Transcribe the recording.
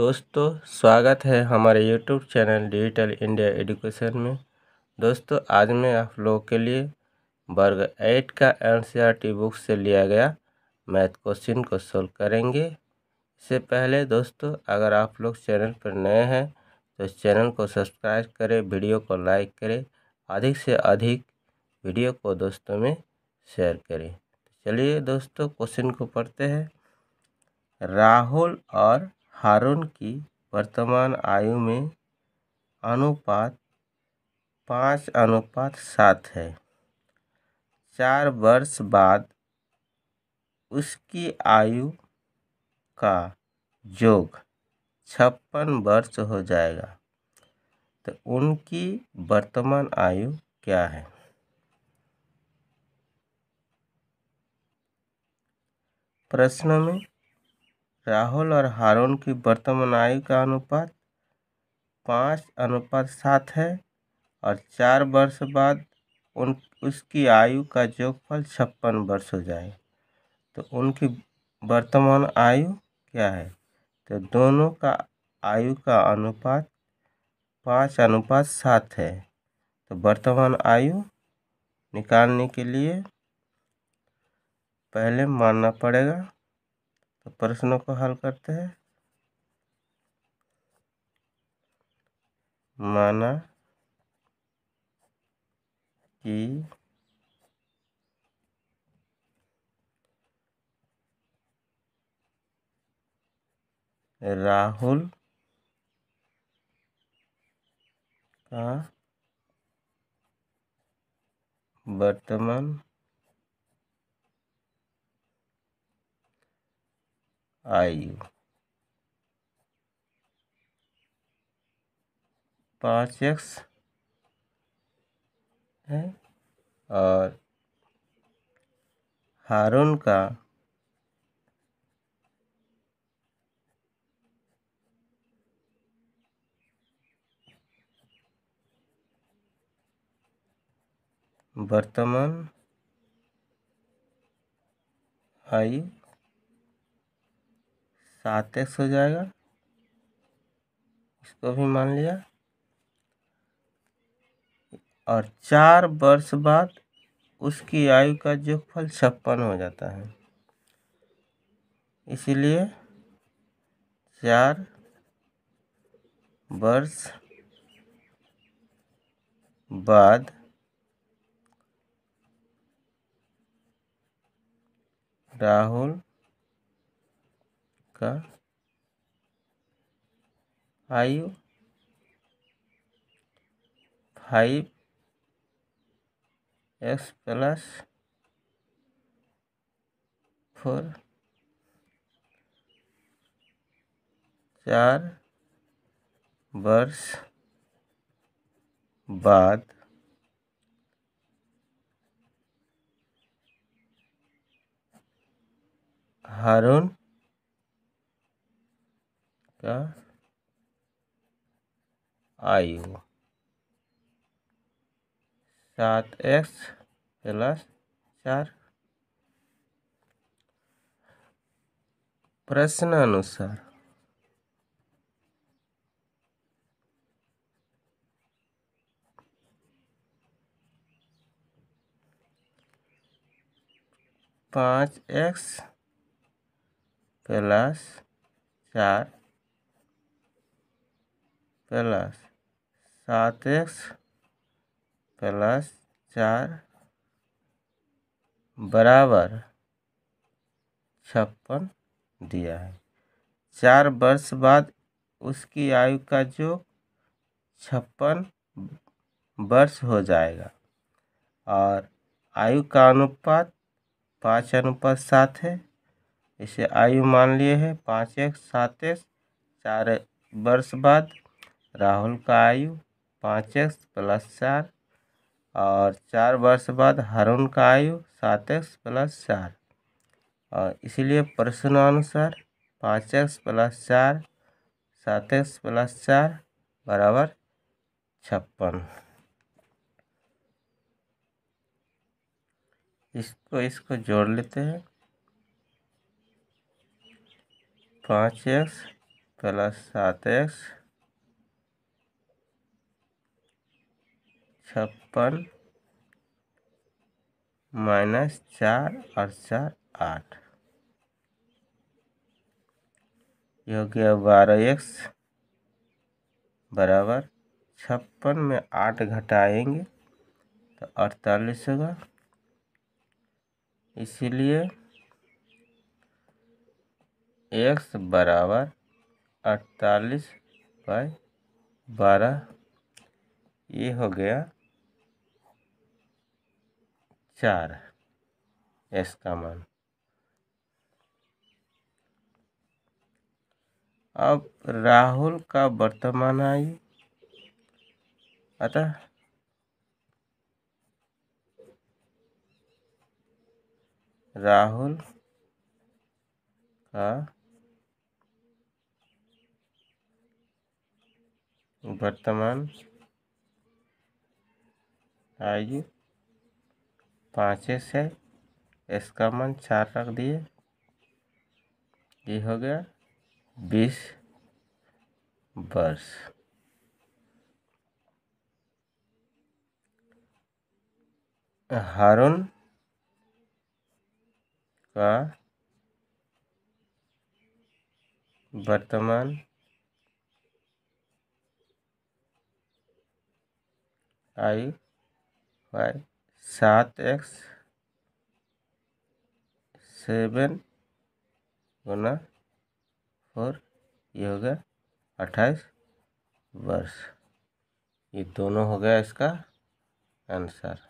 दोस्तों स्वागत है हमारे YouTube channel digital India education में दोस्तों आज मैं आप लोगों के लिए वर्ग एट का एनसीईआरटी बुक से लिया गया मैथ क्वेश्चन को सोल्व करेंगे इससे पहले दोस्तों अगर आप लोग चैनल पर नए हैं तो चैनल को सब्सक्राइब करें वीडियो को लाइक करें अधिक से अधिक वीडियो को दोस्तों में शेयर करें चलिए दोस्तों क्वेश्चन को पढ़ते हैं राहुल और हारून की वर्तमान आयु में अनुपात पाँच अनुपात सात है चार वर्ष बाद उसकी आयु का योग छप्पन वर्ष हो जाएगा तो उनकी वर्तमान आयु क्या है प्रश्न में राहुल और हारून की वर्तमान आयु का अनुपात पाँच अनुपात सात है और चार वर्ष बाद उन उसकी आयु का जोगफल छप्पन वर्ष हो जाए तो उनकी वर्तमान आयु क्या है तो दोनों का आयु का अनुपात पाँच अनुपात सात है तो वर्तमान आयु निकालने के लिए पहले मानना पड़ेगा प्रश्नों को हल करते हैं माना कि राहुल का वर्तमान आई यू पाँच एक्स है और हारून का वर्तमान आयु सात एक्स हो जाएगा इसको भी मान लिया और चार वर्ष बाद उसकी आयु का जो फल छप्पन हो जाता है इसलिए चार वर्ष बाद राहुल का five five x plus four चार वर्ष बाद हारून का आयु सात एक्स प्लस चार प्रश्न अनुसार पाँच एक्स प्लस चार प्लस सात एक्स प्लस चार बराबर छप्पन दिया है चार वर्ष बाद उसकी आयु का जो छप्पन वर्ष हो जाएगा और आयु का अनुपात पाँच अनुपात सात है इसे आयु मान लिए है पाँच एक सात एक चार वर्ष बाद राहुल का आयु पाँच एक्स प्लस चार और चार वर्ष बाद हरुण का आयु सात एक्स प्लस चार और इसलिए प्रश्नानुसार पाँच एक्स प्लस चार सात एक्स प्लस चार बराबर छप्पन इसको इसको जोड़ लेते हैं पाँच एक्स प्लस सात एक्स छप्पन माइनस चार और चार आठ ये हो गया बारह एक्स बराबर छप्पन में आठ घटाएंगे तो अड़तालीस होगा इसीलिए एक्स बराबर अड़तालीस बाई बारह ये हो गया चार एस का मान अब राहुल का वर्तमान आयु अतः राहुल का वर्तमान आयु पाँचे से एस का मान चार रख दिए ये हो गया बीस वर्ष हारून का वर्तमान आयु वाई सात एक्स सेवन गुना फोर ये हो गया अट्ठाईस वर्ष ये दोनों हो गया इसका आंसर